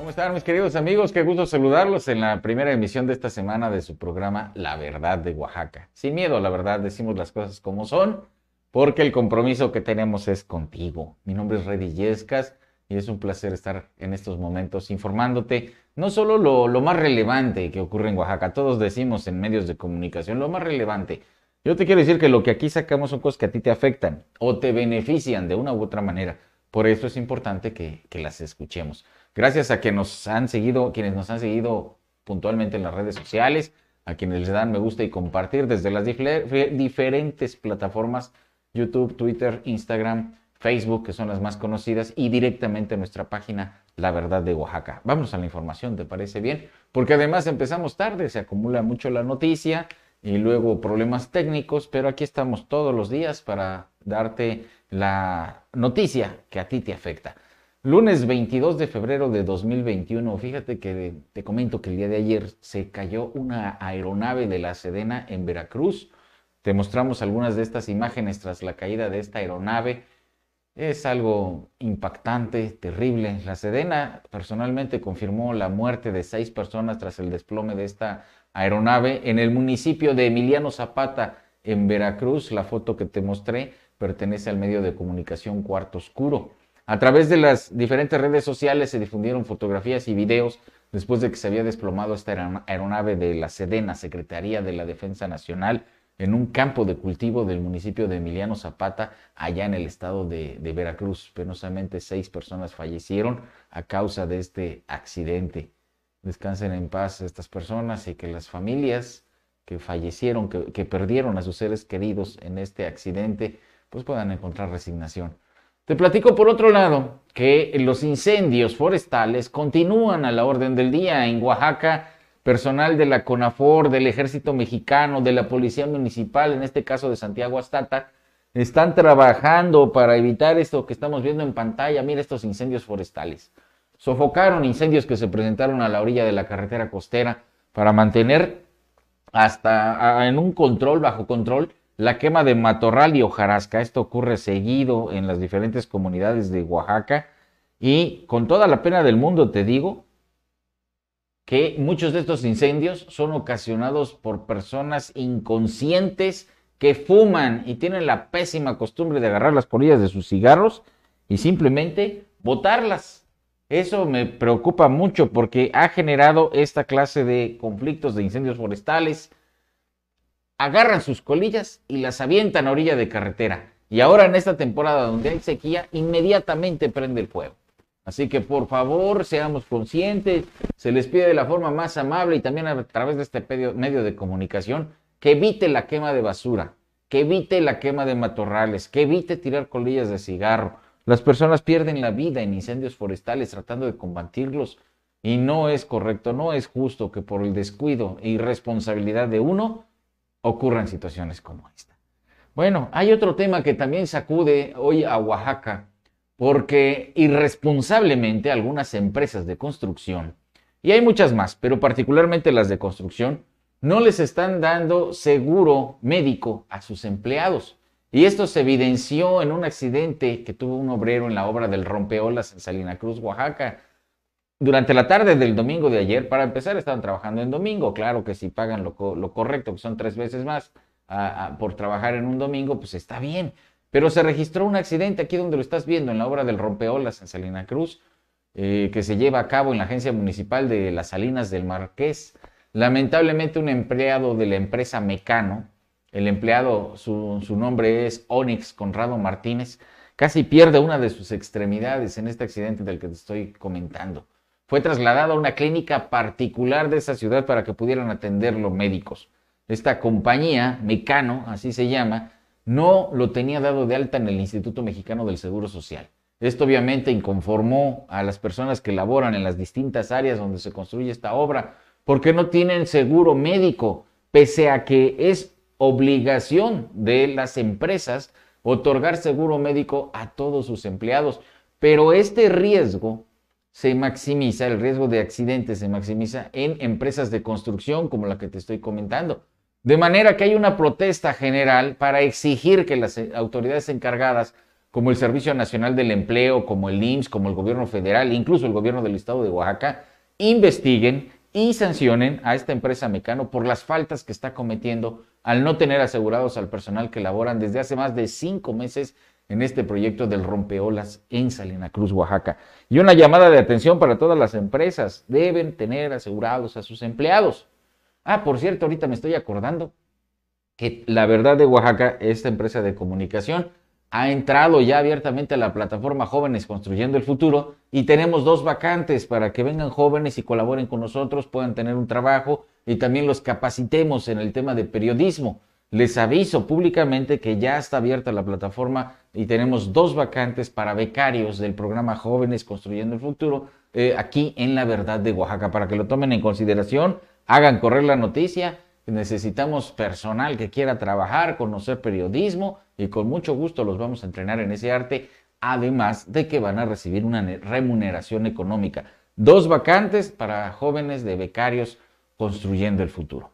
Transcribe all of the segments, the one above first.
¿Cómo están mis queridos amigos? Qué gusto saludarlos en la primera emisión de esta semana de su programa La Verdad de Oaxaca. Sin miedo, la verdad, decimos las cosas como son, porque el compromiso que tenemos es contigo. Mi nombre es Reddy Yescas y es un placer estar en estos momentos informándote no solo lo, más relevante que ocurre en Oaxaca, todos decimos en medios de comunicación lo más relevante. Yo te quiero decir que lo que aquí sacamos son cosas que a ti te afectan o te benefician de una u otra manera. Por eso es importante que las escuchemos. Gracias a nos han seguido, quienes nos han seguido puntualmente en las redes sociales, a quienes les dan me gusta y compartir desde las diferentes plataformas, YouTube, Twitter, Instagram, Facebook, que son las más conocidas, y directamente nuestra página La Verdad de Oaxaca. Vamos a la información, ¿te parece bien? Porque además empezamos tarde, se acumula mucho la noticia y luego problemas técnicos, pero aquí estamos todos los días para darte la noticia que a ti te afecta. Lunes 22 de febrero de 2021, fíjate que te comento que el día de ayer se cayó una aeronave de la Sedena en Veracruz. Te mostramos algunas de estas imágenes tras la caída de esta aeronave. Es algo impactante, terrible. La Sedena personalmente confirmó la muerte de seis personas tras el desplome de esta aeronave en el municipio de Emiliano Zapata, en Veracruz. La foto que te mostré pertenece al medio de comunicación Cuarto Oscuro. A través de las diferentes redes sociales se difundieron fotografías y videos después de que se había desplomado esta aeronave de la Sedena, Secretaría de la Defensa Nacional, en un campo de cultivo del municipio de Emiliano Zapata, allá en el estado de, Veracruz. Penosamente seis personas fallecieron a causa de este accidente. Descansen en paz estas personas y que las familias que fallecieron, que, que perdieron a sus seres queridos en este accidente, pues puedan encontrar resignación. Te platico por otro lado que los incendios forestales continúan a la orden del día en Oaxaca. Personal de la CONAFOR, del Ejército Mexicano, de la Policía Municipal, en este caso de Santiago Astata, están trabajando para evitar esto que estamos viendo en pantalla. Mira estos incendios forestales. Sofocaron incendios que se presentaron a la orilla de la carretera costera para mantener hasta en un control, bajo control, la quema de matorral y hojarasca, esto ocurre seguido en las diferentes comunidades de Oaxaca y con toda la pena del mundo te digo que muchos de estos incendios son ocasionados por personas inconscientes que fuman y tienen la pésima costumbre de agarrar las colillas de sus cigarros y simplemente botarlas. Eso me preocupa mucho porque ha generado esta clase de conflictos de incendios forestales, agarran sus colillas y las avientan a orilla de carretera. Y ahora en esta temporada donde hay sequía, inmediatamente prende el fuego. Así que por favor, seamos conscientes, se les pide de la forma más amable y también a través de este medio de comunicación que evite la quema de basura, que evite la quema de matorrales, que evite tirar colillas de cigarro. Las personas pierden la vida en incendios forestales tratando de combatirlos y no es correcto, no es justo que por el descuido e irresponsabilidad de uno ocurran situaciones como esta. Bueno, hay otro tema que también sacude hoy a Oaxaca, porque irresponsablemente algunas empresas de construcción, y hay muchas más, pero particularmente las de construcción, no les están dando seguro médico a sus empleados. Y esto se evidenció en un accidente que tuvo un obrero en la obra del Rompeolas en Salina Cruz, Oaxaca, durante la tarde del domingo de ayer, para empezar, estaban trabajando en domingo. Claro que si pagan lo, correcto, que son tres veces más por trabajar en un domingo, pues está bien. Pero se registró un accidente aquí donde lo estás viendo, en la obra del rompeolas en Salina Cruz, eh, que se lleva a cabo en la agencia municipal de las Salinas del Marqués. Lamentablemente un empleado de la empresa Mecano, el empleado, su, su nombre es Onyx Conrado Martínez, casi pierde una de sus extremidades en este accidente del que te estoy comentando fue trasladado a una clínica particular de esa ciudad para que pudieran atenderlo médicos. Esta compañía, Mecano, así se llama, no lo tenía dado de alta en el Instituto Mexicano del Seguro Social. Esto obviamente inconformó a las personas que laboran en las distintas áreas donde se construye esta obra, porque no tienen seguro médico, pese a que es obligación de las empresas otorgar seguro médico a todos sus empleados. Pero este riesgo se maximiza, el riesgo de accidentes se maximiza en empresas de construcción como la que te estoy comentando. De manera que hay una protesta general para exigir que las eh, autoridades encargadas, como el Servicio Nacional del Empleo, como el IMSS, como el gobierno federal, incluso el gobierno del estado de Oaxaca, investiguen y sancionen a esta empresa Mecano por las faltas que está cometiendo al no tener asegurados al personal que laboran desde hace más de cinco meses en este proyecto del rompeolas en Salina Cruz, Oaxaca. Y una llamada de atención para todas las empresas. Deben tener asegurados a sus empleados. Ah, por cierto, ahorita me estoy acordando que la verdad de Oaxaca, esta empresa de comunicación, ha entrado ya abiertamente a la plataforma Jóvenes Construyendo el Futuro y tenemos dos vacantes para que vengan jóvenes y colaboren con nosotros, puedan tener un trabajo y también los capacitemos en el tema de periodismo. Les aviso públicamente que ya está abierta la plataforma y tenemos dos vacantes para becarios del programa Jóvenes Construyendo el Futuro eh, aquí en La Verdad de Oaxaca para que lo tomen en consideración, hagan correr la noticia. Necesitamos personal que quiera trabajar, conocer periodismo y con mucho gusto los vamos a entrenar en ese arte, además de que van a recibir una remuneración económica. Dos vacantes para jóvenes de becarios construyendo el futuro.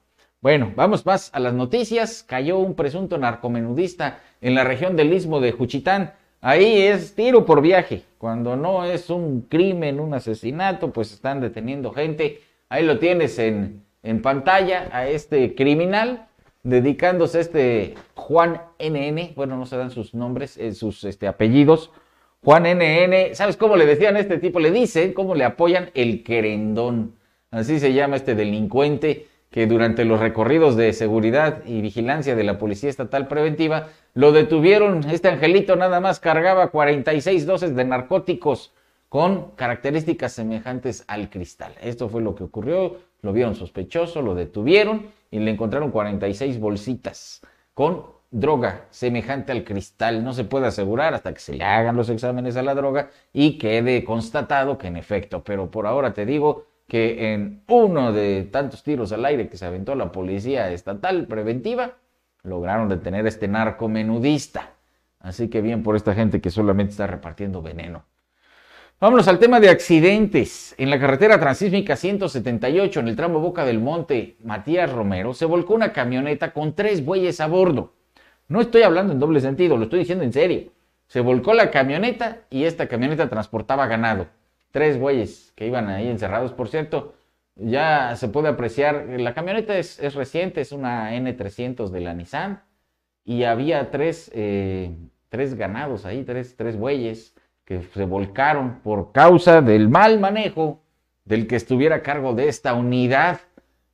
Bueno, vamos más a las noticias. Cayó un presunto narcomenudista en la región del istmo de Juchitán. Ahí es tiro por viaje. Cuando no es un crimen, un asesinato, pues están deteniendo gente. Ahí lo tienes en, en pantalla a este criminal dedicándose a este Juan NN. Bueno, no se dan sus nombres, eh, sus este, apellidos. Juan NN, ¿sabes cómo le decían a este tipo? Le dicen cómo le apoyan el querendón. Así se llama este delincuente que durante los recorridos de seguridad y vigilancia de la Policía Estatal Preventiva lo detuvieron. Este angelito nada más cargaba 46 dosis de narcóticos con características semejantes al cristal. Esto fue lo que ocurrió, lo vieron sospechoso, lo detuvieron y le encontraron 46 bolsitas con droga semejante al cristal. No se puede asegurar hasta que se le hagan los exámenes a la droga y quede constatado que en efecto, pero por ahora te digo, que en uno de tantos tiros al aire que se aventó la policía estatal preventiva, lograron detener a este menudista. Así que bien por esta gente que solamente está repartiendo veneno. Vámonos al tema de accidentes. En la carretera transísmica 178, en el tramo Boca del Monte, Matías Romero, se volcó una camioneta con tres bueyes a bordo. No estoy hablando en doble sentido, lo estoy diciendo en serio. Se volcó la camioneta y esta camioneta transportaba ganado tres bueyes que iban ahí encerrados. Por cierto, ya se puede apreciar, la camioneta es, reciente, es una N300 de la Nissan, y había tres, eh, tres ganados ahí, tres, tres bueyes que se volcaron por causa del mal manejo del que estuviera a cargo de esta unidad.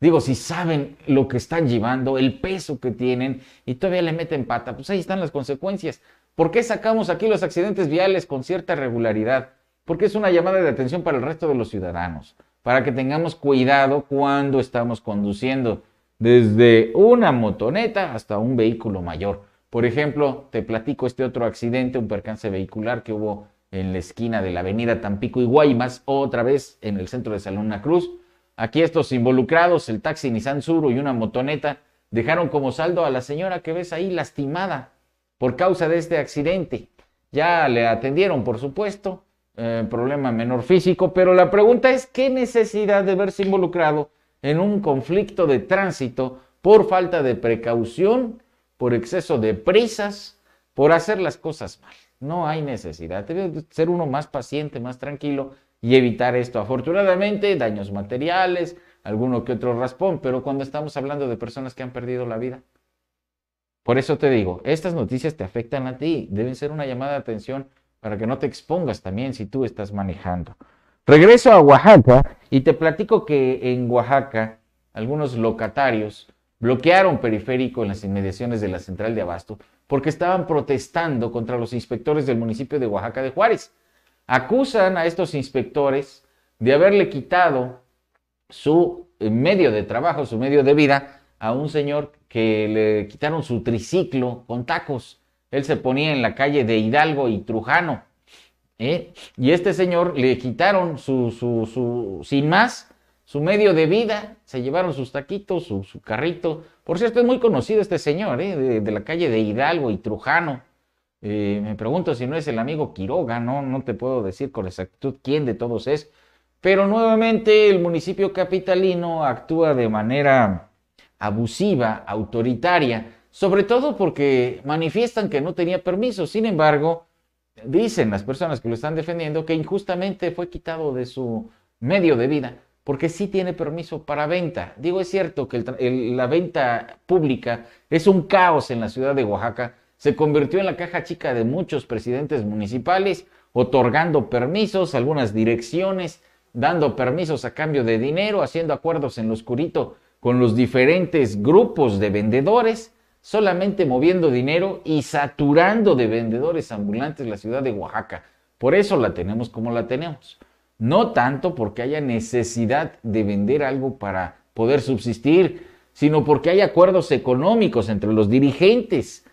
Digo, si saben lo que están llevando, el peso que tienen y todavía le meten pata, pues ahí están las consecuencias. ¿Por qué sacamos aquí los accidentes viales con cierta regularidad? porque es una llamada de atención para el resto de los ciudadanos, para que tengamos cuidado cuando estamos conduciendo, desde una motoneta hasta un vehículo mayor. Por ejemplo, te platico este otro accidente, un percance vehicular que hubo en la esquina de la avenida Tampico y Guaymas, otra vez en el centro de Salón Cruz. Aquí estos involucrados, el taxi Nissan y una motoneta, dejaron como saldo a la señora que ves ahí lastimada por causa de este accidente. Ya le atendieron, por supuesto, eh, problema menor físico, pero la pregunta es qué necesidad de verse involucrado en un conflicto de tránsito por falta de precaución, por exceso de prisas, por hacer las cosas mal. No hay necesidad. Debe ser uno más paciente, más tranquilo y evitar esto. Afortunadamente, daños materiales, alguno que otro raspón, pero cuando estamos hablando de personas que han perdido la vida. Por eso te digo, estas noticias te afectan a ti, deben ser una llamada de atención para que no te expongas también si tú estás manejando. Regreso a Oaxaca y te platico que en Oaxaca algunos locatarios bloquearon periférico en las inmediaciones de la central de abasto porque estaban protestando contra los inspectores del municipio de Oaxaca de Juárez. Acusan a estos inspectores de haberle quitado su eh, medio de trabajo, su medio de vida, a un señor que le quitaron su triciclo con tacos. Él se ponía en la calle de Hidalgo y Trujano. ¿eh? Y este señor le quitaron su, sin más, su medio de vida. Se llevaron sus taquitos, su, carrito. Por cierto, es muy conocido este señor, ¿eh? de, la calle de Hidalgo y Trujano. Eh, me pregunto si no es el amigo Quiroga, ¿no? No te puedo decir con exactitud quién de todos es. Pero nuevamente el municipio capitalino actúa de manera abusiva, autoritaria, sobre todo porque manifiestan que no tenía permiso. Sin embargo, dicen las personas que lo están defendiendo que injustamente fue quitado de su medio de vida, porque sí tiene permiso para venta. Digo, es cierto que la venta pública es un caos en la ciudad de Oaxaca, se convirtió en la caja chica de muchos presidentes municipales, otorgando permisos, algunas direcciones, dando permisos a cambio de dinero, haciendo acuerdos en lo oscurito con los diferentes grupos de vendedores solamente moviendo dinero y saturando de vendedores ambulantes la ciudad de Oaxaca. Por eso la tenemos como la tenemos. No tanto porque haya necesidad de vender algo para poder subsistir, sino porque hay acuerdos económicos entre los dirigentes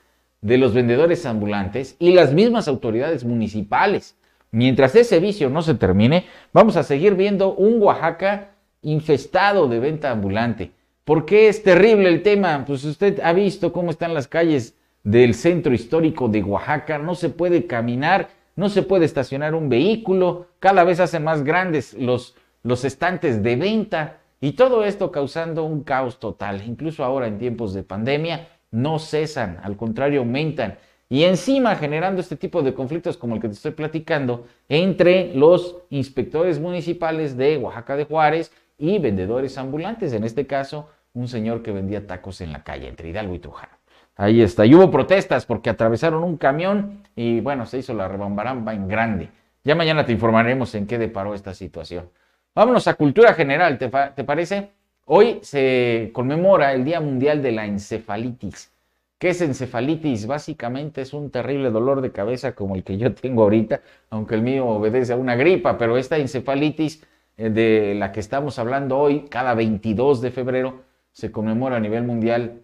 de los vendedores ambulantes y las mismas autoridades municipales. Mientras ese vicio no se termine, vamos a seguir viendo un Oaxaca infestado de venta ambulante. ¿Por qué es terrible el tema? Pues usted ha visto cómo están las calles del centro histórico de Oaxaca, no se puede caminar, no se puede estacionar un vehículo, cada vez hacen más grandes los, los estantes de venta y todo esto causando un caos total. Incluso ahora en tiempos de pandemia no cesan, al contrario aumentan. Y encima generando este tipo de conflictos como el que te estoy platicando entre los inspectores municipales de Oaxaca de Juárez y vendedores ambulantes, en este caso un señor que vendía tacos en la calle entre Hidalgo y Trujano. Ahí está. Y hubo protestas porque atravesaron un camión y bueno, se hizo la rebambaramba en grande. Ya mañana te informaremos en qué deparó esta situación. Vámonos a cultura general, ¿te, te parece? Hoy se conmemora el Día Mundial de la Encefalitis. ¿Qué es encefalitis? Básicamente es un terrible dolor de cabeza como el que yo tengo ahorita, aunque el mío obedece a una gripa, pero esta encefalitis eh, de la que estamos hablando hoy, cada 22 de febrero, se conmemora a nivel mundial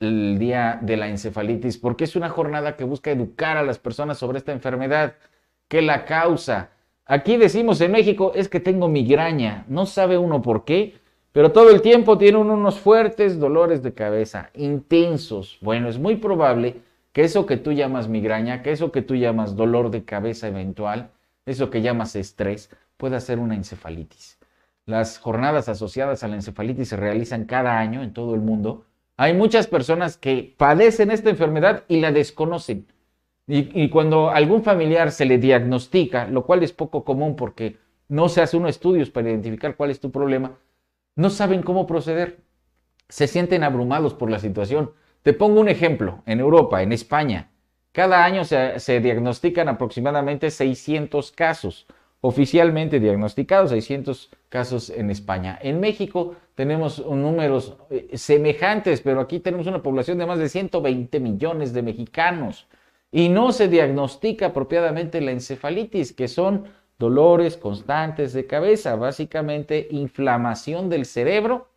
el Día de la Encefalitis, porque es una jornada que busca educar a las personas sobre esta enfermedad que la causa. Aquí decimos en México es que tengo migraña, no sabe uno por qué, pero todo el tiempo tiene unos fuertes dolores de cabeza, intensos. Bueno, es muy probable que eso que tú llamas migraña, que eso que tú llamas dolor de cabeza eventual, eso que llamas estrés, pueda ser una encefalitis. Las jornadas asociadas a la encefalitis se realizan cada año en todo el mundo. Hay muchas personas que padecen esta enfermedad y la desconocen. Y, cuando algún familiar se le diagnostica, lo cual es poco común porque no se hace unos estudios para identificar cuál es tu problema, no saben cómo proceder. Se sienten abrumados por la situación. Te pongo un ejemplo. En Europa, en España, cada año se, se diagnostican aproximadamente 600 casos oficialmente diagnosticados, 600 casos en España. En México tenemos números eh, semejantes, pero aquí tenemos una población de más de 120 millones de mexicanos y no se diagnostica apropiadamente la encefalitis, que son dolores constantes de cabeza, básicamente inflamación del cerebro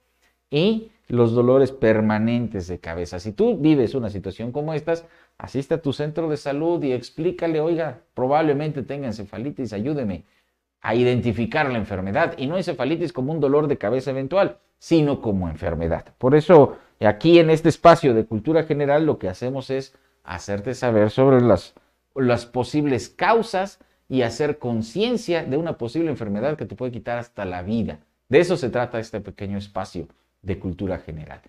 y los dolores permanentes de cabeza. Si tú vives una situación como estas, asiste a tu centro de salud y explícale, oiga, probablemente tenga encefalitis, ayúdeme a identificar la enfermedad y no encefalitis como un dolor de cabeza eventual, sino como enfermedad. Por eso, aquí en este espacio de cultura general, lo que hacemos es hacerte saber sobre las, posibles causas y hacer conciencia de una posible enfermedad que te puede quitar hasta la vida. De eso se trata este pequeño espacio de cultura general.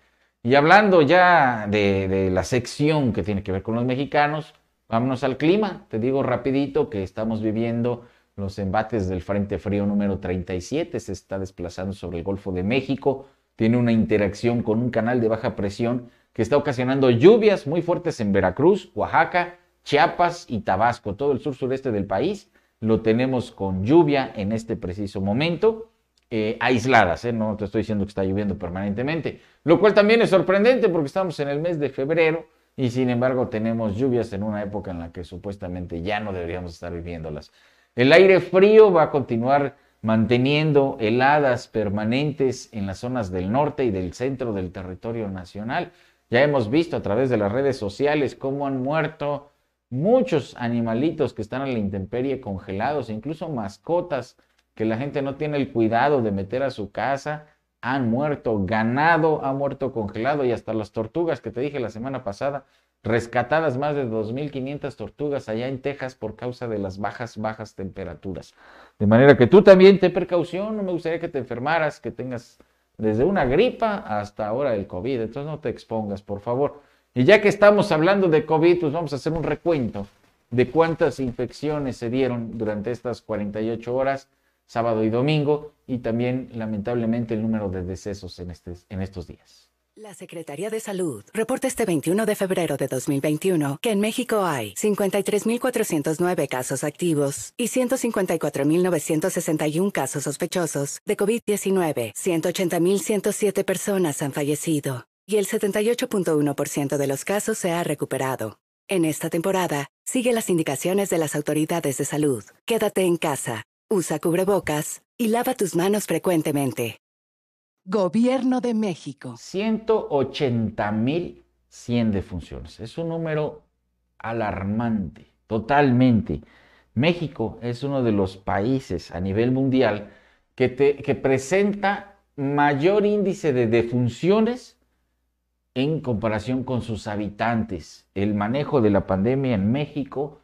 Y hablando ya de, de la sección que tiene que ver con los mexicanos, vámonos al clima. Te digo rapidito que estamos viviendo los embates del Frente Frío número 37, se está desplazando sobre el Golfo de México, tiene una interacción con un canal de baja presión que está ocasionando lluvias muy fuertes en Veracruz, Oaxaca, Chiapas y Tabasco, todo el sur sureste del país. Lo tenemos con lluvia en este preciso momento, eh, aisladas, eh, no te estoy diciendo que está lloviendo permanentemente, lo cual también es sorprendente porque estamos en el mes de febrero y sin embargo tenemos lluvias en una época en la que supuestamente ya no deberíamos estar viviéndolas. El aire frío va a continuar manteniendo heladas permanentes en las zonas del norte y del centro del territorio nacional. Ya hemos visto a través de las redes sociales cómo han muerto muchos animalitos que están a la intemperie congelados, incluso mascotas que la gente no tiene el cuidado de meter a su casa, han muerto, ganado ha muerto congelado y hasta las tortugas que te dije la semana pasada rescatadas más de 2.500 tortugas allá en Texas por causa de las bajas, bajas temperaturas. De manera que tú también te precaución, no me gustaría que te enfermaras, que tengas desde una gripa hasta ahora el COVID, entonces no te expongas, por favor. Y ya que estamos hablando de COVID, pues vamos a hacer un recuento de cuántas infecciones se dieron durante estas 48 horas, sábado y domingo, y también lamentablemente el número de decesos en, este, en estos días. La Secretaría de Salud reporta este 21 de febrero de 2021 que en México hay 53.409 casos activos y 154.961 casos sospechosos de COVID-19. 180.107 personas han fallecido y el 78.1% de los casos se ha recuperado. En esta temporada, sigue las indicaciones de las autoridades de salud. Quédate en casa, usa cubrebocas y lava tus manos frecuentemente. Gobierno de México. 180.100 defunciones. Es un número alarmante, totalmente. México es uno de los países a nivel mundial que, que presenta mayor índice de defunciones en comparación con sus habitantes. El manejo de la pandemia en México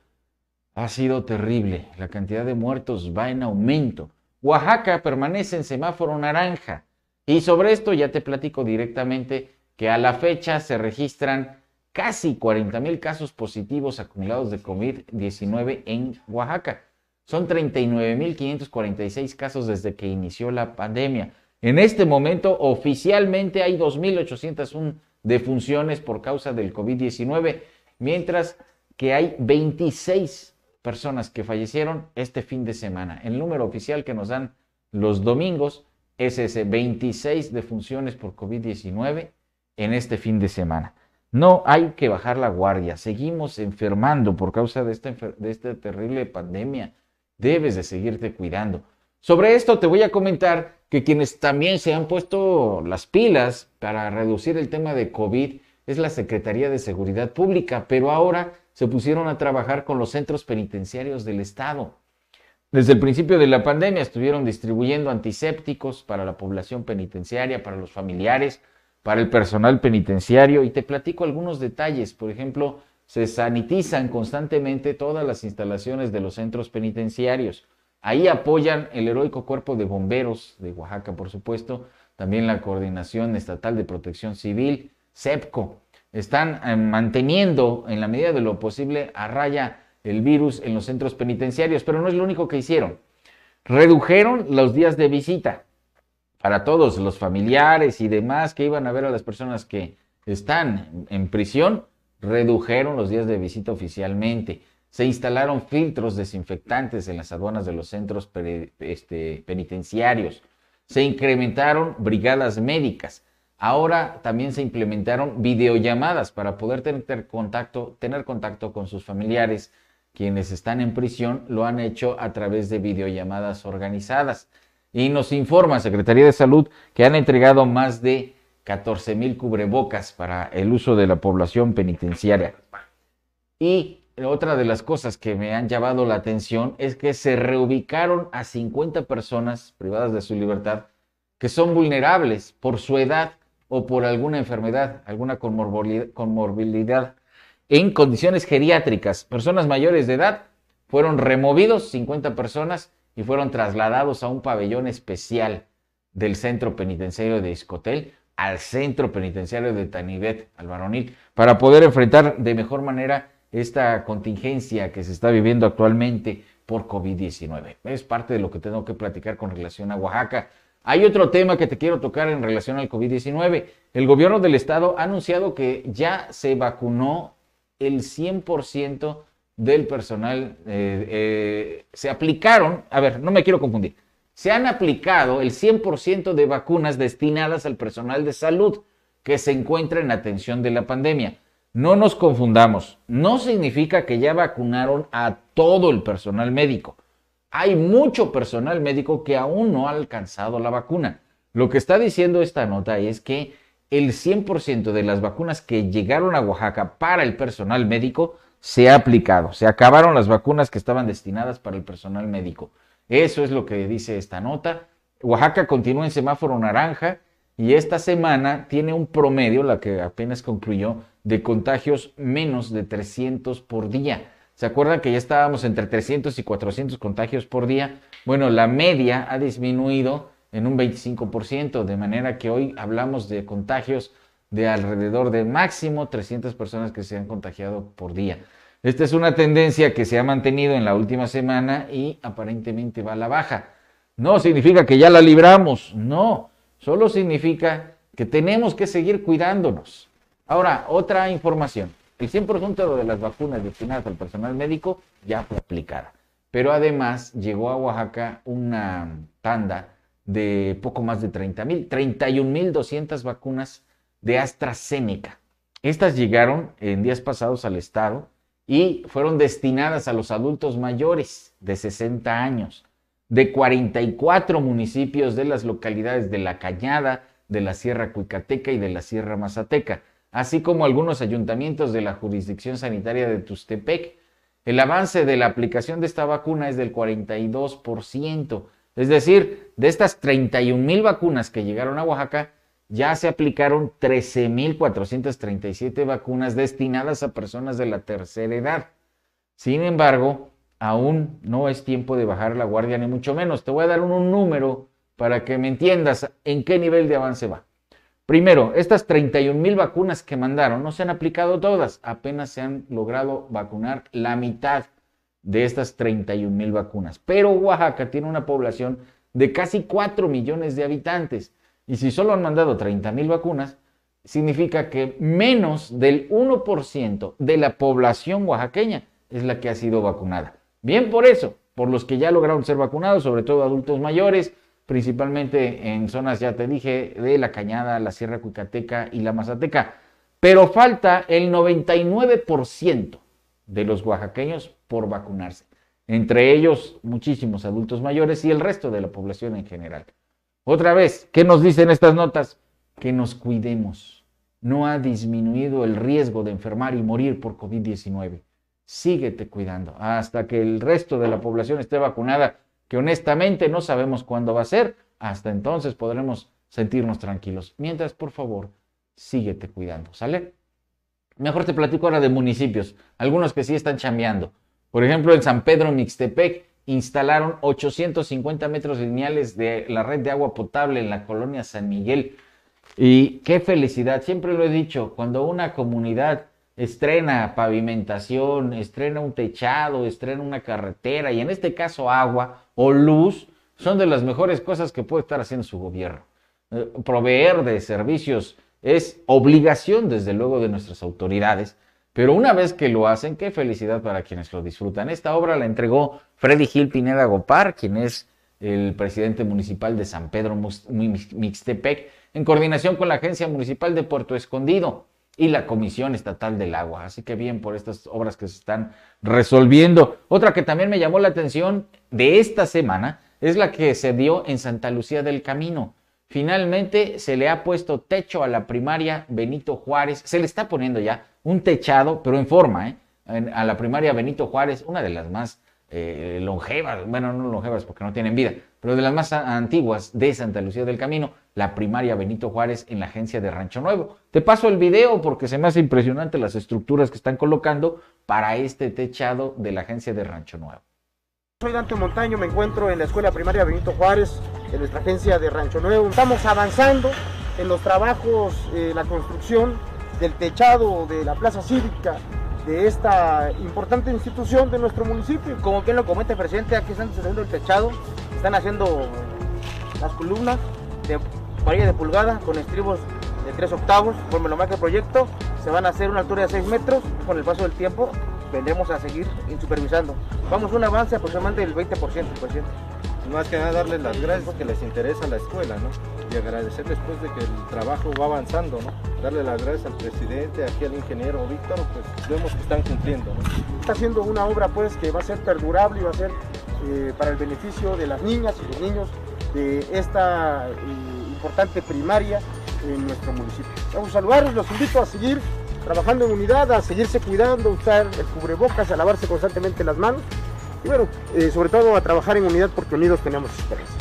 ha sido terrible. La cantidad de muertos va en aumento. Oaxaca permanece en semáforo naranja. Y sobre esto ya te platico directamente que a la fecha se registran casi 40 mil casos positivos acumulados de COVID-19 en Oaxaca. Son 39.546 casos desde que inició la pandemia. En este momento oficialmente hay 2.801 defunciones por causa del COVID-19, mientras que hay 26 personas que fallecieron este fin de semana. El número oficial que nos dan los domingos es 26 defunciones por COVID-19 en este fin de semana. No hay que bajar la guardia, seguimos enfermando por causa de de esta terrible pandemia. Debes de seguirte cuidando. Sobre esto te voy a comentar que quienes también se han puesto las pilas para reducir el tema de COVID es la Secretaría de Seguridad Pública, pero ahora se pusieron a trabajar con los centros penitenciarios del Estado. Desde el principio de la pandemia estuvieron distribuyendo antisépticos para la población penitenciaria, para los familiares, para el personal penitenciario y te platico algunos detalles. Por ejemplo, se sanitizan constantemente todas las instalaciones de los centros penitenciarios. Ahí apoyan el heroico cuerpo de bomberos de Oaxaca, por supuesto, también la Coordinación Estatal de Protección Civil, CEPCO. Están eh, manteniendo en la medida de lo posible a raya el virus en los centros penitenciarios, pero no es lo único que hicieron. Redujeron los días de visita para todos los familiares y demás que iban a ver a las personas que están en prisión, redujeron los días de visita oficialmente. Se instalaron filtros desinfectantes en las aduanas de los centros este, penitenciarios. Se incrementaron brigadas médicas. Ahora también se implementaron videollamadas para poder tener contacto, tener contacto con sus familiares, quienes están en prisión lo han hecho a través de videollamadas organizadas. Y nos informa Secretaría de Salud que han entregado más de 14 mil cubrebocas para el uso de la población penitenciaria. Y otra de las cosas que me han llamado la atención es que se reubicaron a 50 personas privadas de su libertad que son vulnerables por su edad o por alguna enfermedad, alguna comorbilidad en condiciones geriátricas. Personas mayores de edad fueron removidos, 50 personas, y fueron trasladados a un pabellón especial del centro penitenciario de Escotel al centro penitenciario de Tanivet, al para poder enfrentar de mejor manera esta contingencia que se está viviendo actualmente por COVID-19. Es parte de lo que tengo que platicar con relación a Oaxaca. Hay otro tema que te quiero tocar en relación al COVID-19. El gobierno del estado ha anunciado que ya se vacunó el 100% del personal eh, eh, se aplicaron, a ver, no me quiero confundir, se han aplicado el 100% de vacunas destinadas al personal de salud que se encuentra en atención de la pandemia. No nos confundamos, no significa que ya vacunaron a todo el personal médico. Hay mucho personal médico que aún no ha alcanzado la vacuna. Lo que está diciendo esta nota es que el 100% de las vacunas que llegaron a Oaxaca para el personal médico se ha aplicado. Se acabaron las vacunas que estaban destinadas para el personal médico. Eso es lo que dice esta nota. Oaxaca continúa en semáforo naranja y esta semana tiene un promedio, la que apenas concluyó, de contagios menos de 300 por día. ¿Se acuerdan que ya estábamos entre 300 y 400 contagios por día? Bueno, la media ha disminuido en un 25%, de manera que hoy hablamos de contagios de alrededor de máximo 300 personas que se han contagiado por día. Esta es una tendencia que se ha mantenido en la última semana y aparentemente va a la baja. No significa que ya la libramos, no, solo significa que tenemos que seguir cuidándonos. Ahora, otra información. El 100% de las vacunas destinadas al personal médico ya fue aplicada. Pero además llegó a Oaxaca una tanda de poco más de 30 mil, vacunas de AstraZeneca. Estas llegaron en días pasados al Estado y fueron destinadas a los adultos mayores de 60 años de 44 municipios de las localidades de La Cañada, de la Sierra Cuicateca y de la Sierra Mazateca, así como algunos ayuntamientos de la jurisdicción sanitaria de Tustepec. El avance de la aplicación de esta vacuna es del 42%. Es decir, de estas 31 mil vacunas que llegaron a Oaxaca, ya se aplicaron 13.437 vacunas destinadas a personas de la tercera edad. Sin embargo, aún no es tiempo de bajar la guardia, ni mucho menos. Te voy a dar un, número para que me entiendas en qué nivel de avance va. Primero, estas 31 mil vacunas que mandaron no se han aplicado todas, apenas se han logrado vacunar la mitad de estas 31 mil vacunas. Pero Oaxaca tiene una población de casi 4 millones de habitantes. Y si solo han mandado 30 mil vacunas, significa que menos del 1% de la población oaxaqueña es la que ha sido vacunada. Bien por eso, por los que ya lograron ser vacunados, sobre todo adultos mayores, principalmente en zonas, ya te dije, de la Cañada, la Sierra Cuicateca y la Mazateca. Pero falta el 99% de los oaxaqueños por vacunarse, entre ellos muchísimos adultos mayores y el resto de la población en general. Otra vez, ¿qué nos dicen estas notas? Que nos cuidemos. No ha disminuido el riesgo de enfermar y morir por COVID-19. Síguete cuidando hasta que el resto de la población esté vacunada, que honestamente no sabemos cuándo va a ser. Hasta entonces podremos sentirnos tranquilos. Mientras, por favor, síguete cuidando. ¿Sale? Mejor te platico ahora de municipios, algunos que sí están chambeando. Por ejemplo, en San Pedro Mixtepec instalaron 850 metros lineales de la red de agua potable en la colonia San Miguel. Y qué felicidad, siempre lo he dicho, cuando una comunidad estrena pavimentación, estrena un techado, estrena una carretera y en este caso agua o luz, son de las mejores cosas que puede estar haciendo su gobierno. Eh, proveer de servicios es obligación desde luego de nuestras autoridades, pero una vez que lo hacen, qué felicidad para quienes lo disfrutan. Esta obra la entregó Freddy Gil Pineda Gopar, quien es el presidente municipal de San Pedro Mixtepec, en coordinación con la Agencia Municipal de Puerto Escondido y la Comisión Estatal del Agua. Así que bien por estas obras que se están resolviendo. Otra que también me llamó la atención de esta semana es la que se dio en Santa Lucía del Camino. Finalmente se le ha puesto techo a la primaria Benito Juárez. Se le está poniendo ya un techado, pero en forma, ¿eh? a la primaria Benito Juárez, una de las más eh, longevas, bueno, no longevas porque no tienen vida, pero de las más antiguas de Santa Lucía del Camino, la primaria Benito Juárez en la agencia de Rancho Nuevo. Te paso el video porque se me hace impresionante las estructuras que están colocando para este techado de la agencia de Rancho Nuevo. Soy Dante Montaño, me encuentro en la Escuela Primaria Benito Juárez, en nuestra agencia de Rancho Nuevo. Estamos avanzando en los trabajos, eh, la construcción del techado de la plaza cívica de esta importante institución de nuestro municipio. Como bien lo comenta el presidente, aquí están haciendo el techado, están haciendo las columnas de varilla de pulgada con estribos de 3 octavos, conforme lo marca el proyecto, se van a hacer una altura de 6 metros con el paso del tiempo vendremos a seguir supervisando. Vamos a un avance aproximadamente del 20%. No Más que nada darles las gracias porque les interesa la escuela, ¿no? Y agradecer después de que el trabajo va avanzando, ¿no? Darle las gracias al presidente, aquí al ingeniero Víctor, pues vemos que están cumpliendo, Está haciendo una obra pues que va a ser perdurable y va a ser eh, para el beneficio de las niñas y los niños de esta eh, importante primaria en nuestro municipio. Vamos a saludarlos, los invito a seguir trabajando en unidad, a seguirse cuidando, usar el cubrebocas, a lavarse constantemente las manos y bueno, eh, sobre todo a trabajar en unidad porque unidos tenemos esperanza.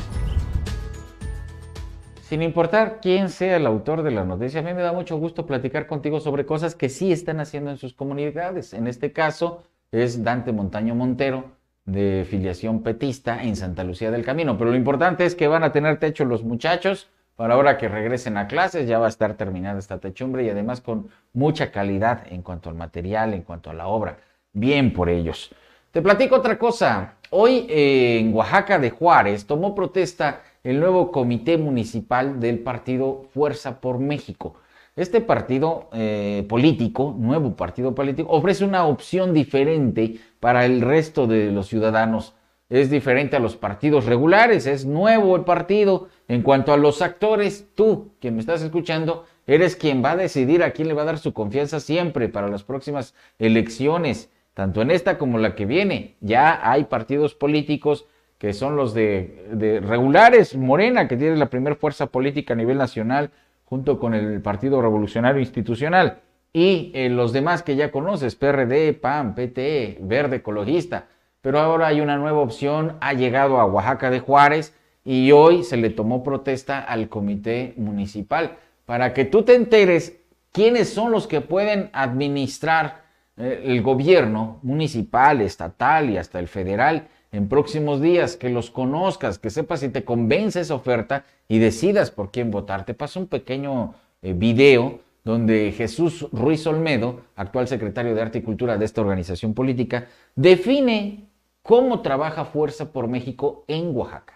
Sin importar quién sea el autor de la noticia, a mí me da mucho gusto platicar contigo sobre cosas que sí están haciendo en sus comunidades. En este caso es Dante Montaño Montero, de filiación petista en Santa Lucía del Camino. Pero lo importante es que van a tener techo los muchachos para ahora que regresen a clases ya va a estar terminada esta techumbre y además con mucha calidad en cuanto al material, en cuanto a la obra. Bien por ellos. Te platico otra cosa. Hoy eh, en Oaxaca de Juárez tomó protesta el nuevo comité municipal del partido Fuerza por México. Este partido eh, político, nuevo partido político, ofrece una opción diferente para el resto de los ciudadanos es diferente a los partidos regulares, es nuevo el partido. En cuanto a los actores, tú, que me estás escuchando, eres quien va a decidir a quién le va a dar su confianza siempre para las próximas elecciones, tanto en esta como la que viene. Ya hay partidos políticos que son los de, regulares, Morena, que tiene la primera fuerza política a nivel nacional, junto con el Partido Revolucionario Institucional, y eh, los demás que ya conoces, PRD, PAN, PTE, Verde Ecologista pero ahora hay una nueva opción, ha llegado a Oaxaca de Juárez y hoy se le tomó protesta al comité municipal. Para que tú te enteres quiénes son los que pueden administrar eh, el gobierno municipal, estatal y hasta el federal en próximos días, que los conozcas, que sepas si te convence esa oferta y decidas por quién votar. Te paso un pequeño eh, video donde Jesús Ruiz Olmedo, actual secretario de Arte y Cultura de esta organización política, define cómo trabaja Fuerza por México en Oaxaca.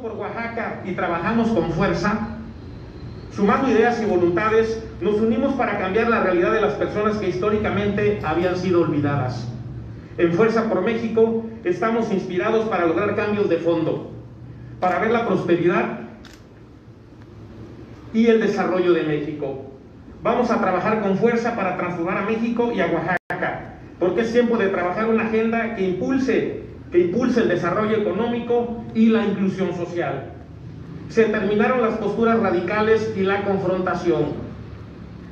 Por Oaxaca y trabajamos con fuerza, sumando ideas y voluntades, nos unimos para cambiar la realidad de las personas que históricamente habían sido olvidadas. En Fuerza por México estamos inspirados para lograr cambios de fondo, para ver la prosperidad y el desarrollo de México. Vamos a trabajar con fuerza para transformar a México y a Oaxaca. Porque es tiempo de trabajar una agenda que impulse, que impulse el desarrollo económico y la inclusión social. Se terminaron las posturas radicales y la confrontación.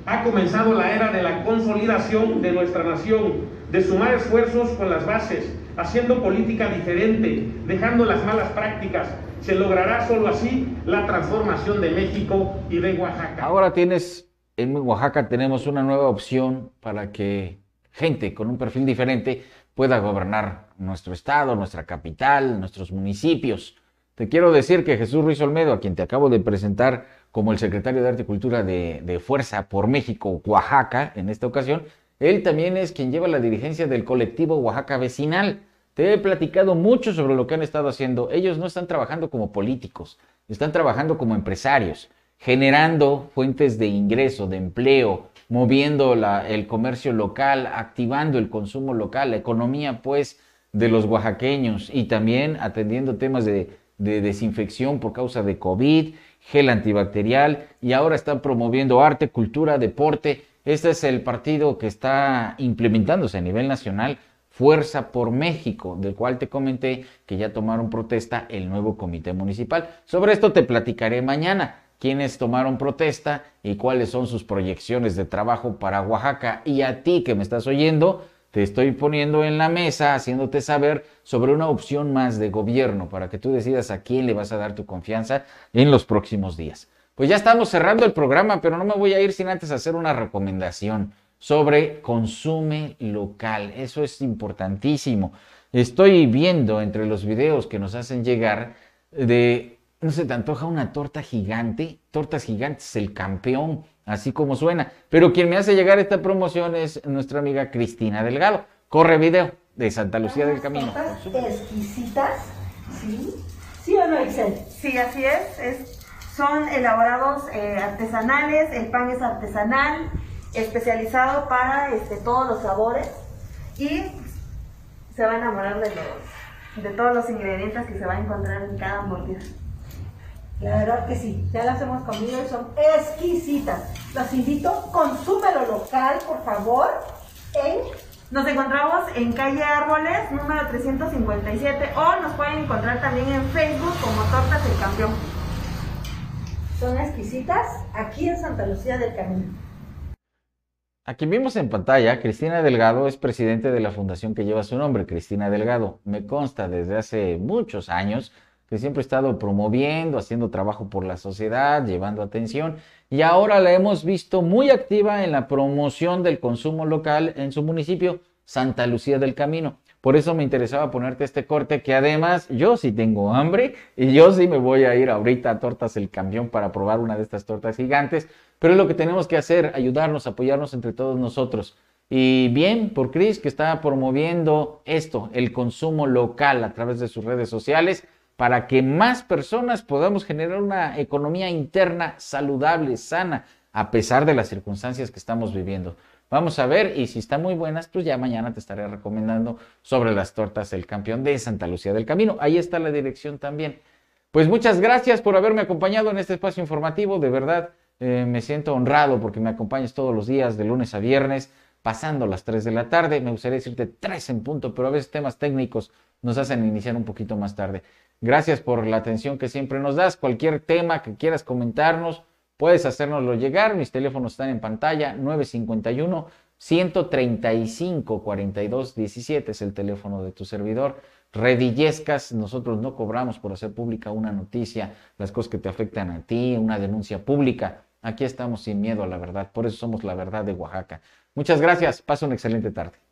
Ha comenzado la era de la consolidación de nuestra nación, de sumar esfuerzos con las bases, haciendo política diferente, dejando las malas prácticas. Se logrará solo así la transformación de México y de Oaxaca. Ahora tienes, en Oaxaca tenemos una nueva opción para que gente con un perfil diferente pueda gobernar nuestro estado, nuestra capital, nuestros municipios. Te quiero decir que Jesús Ruiz Olmedo, a quien te acabo de presentar como el secretario de Arte y Cultura de, Fuerza por México, Oaxaca, en esta ocasión, él también es quien lleva la dirigencia del colectivo Oaxaca Vecinal. Te he platicado mucho sobre lo que han estado haciendo. Ellos no están trabajando como políticos, están trabajando como empresarios, generando fuentes de ingreso, de empleo, moviendo el comercio local, activando el consumo local, la economía pues de los oaxaqueños y también atendiendo temas de, de desinfección por causa de COVID, gel antibacterial y ahora están promoviendo arte, cultura, deporte. Este es el partido que está implementándose a nivel nacional, Fuerza por México, del cual te comenté que ya tomaron protesta el nuevo comité municipal. Sobre esto te platicaré mañana quiénes tomaron protesta y cuáles son sus proyecciones de trabajo para Oaxaca. Y a ti que me estás oyendo, te estoy poniendo en la mesa, haciéndote saber sobre una opción más de gobierno para que tú decidas a quién le vas a dar tu confianza en los próximos días. Pues ya estamos cerrando el programa, pero no me voy a ir sin antes hacer una recomendación sobre consume local. Eso es importantísimo. Estoy viendo entre los videos que nos hacen llegar de ¿No se te antoja una torta gigante? Tortas gigantes, el campeón, así como suena. Pero quien me hace llegar esta promoción es nuestra amiga Cristina Delgado. Corre video de Santa Lucía del Camino. Tortas exquisitas, ¿sí? ¿Sí o no, Excel? Sí, así es. son elaborados eh, artesanales, el pan es artesanal, especializado para este, todos los sabores y se va a enamorar de, todos los ingredientes que se va a encontrar en cada mordida. La verdad que sí, ya las hemos comido y son exquisitas. Los invito, consúmelo local, por favor, en... Nos encontramos en calle Árboles, número 357, o nos pueden encontrar también en Facebook como Tortas del Campeón. Son exquisitas aquí en Santa Lucía del Camino. Aquí quien vimos en pantalla, Cristina Delgado es presidente de la fundación que lleva su nombre, Cristina Delgado. Me consta desde hace muchos años que siempre ha estado promoviendo, haciendo trabajo por la sociedad, llevando atención, y ahora la hemos visto muy activa en la promoción del consumo local en su municipio, Santa Lucía del Camino. Por eso me interesaba ponerte este corte que además yo sí tengo hambre y yo sí me voy a ir ahorita a Tortas el Camión para probar una de estas tortas gigantes. Pero es lo que tenemos que hacer, ayudarnos, apoyarnos entre todos nosotros. Y bien por Cris, que está promoviendo esto, el consumo local a través de sus redes sociales para que más personas podamos generar una economía interna saludable, sana, a pesar de las circunstancias que estamos viviendo. Vamos a ver y si están muy buenas, pues ya mañana te estaré recomendando sobre las tortas El Campeón de Santa Lucía del Camino. Ahí está la dirección también. Pues muchas gracias por haberme acompañado en este espacio informativo. De verdad, eh, me siento honrado porque me acompañas todos los días, de lunes a viernes, pasando las 3 de la tarde. Me gustaría decirte 3 en punto, pero a veces temas técnicos nos hacen iniciar un poquito más tarde. Gracias por la atención que siempre nos das. Cualquier tema que quieras comentarnos, puedes hacérnoslo llegar. Mis teléfonos están en pantalla 951 135 42 17 es el teléfono de tu servidor. Redillezcas, nosotros no cobramos por hacer pública una noticia, las cosas que te afectan a ti, una denuncia pública. Aquí estamos sin miedo a la verdad, por eso somos la verdad de Oaxaca. Muchas gracias, pasa una excelente tarde.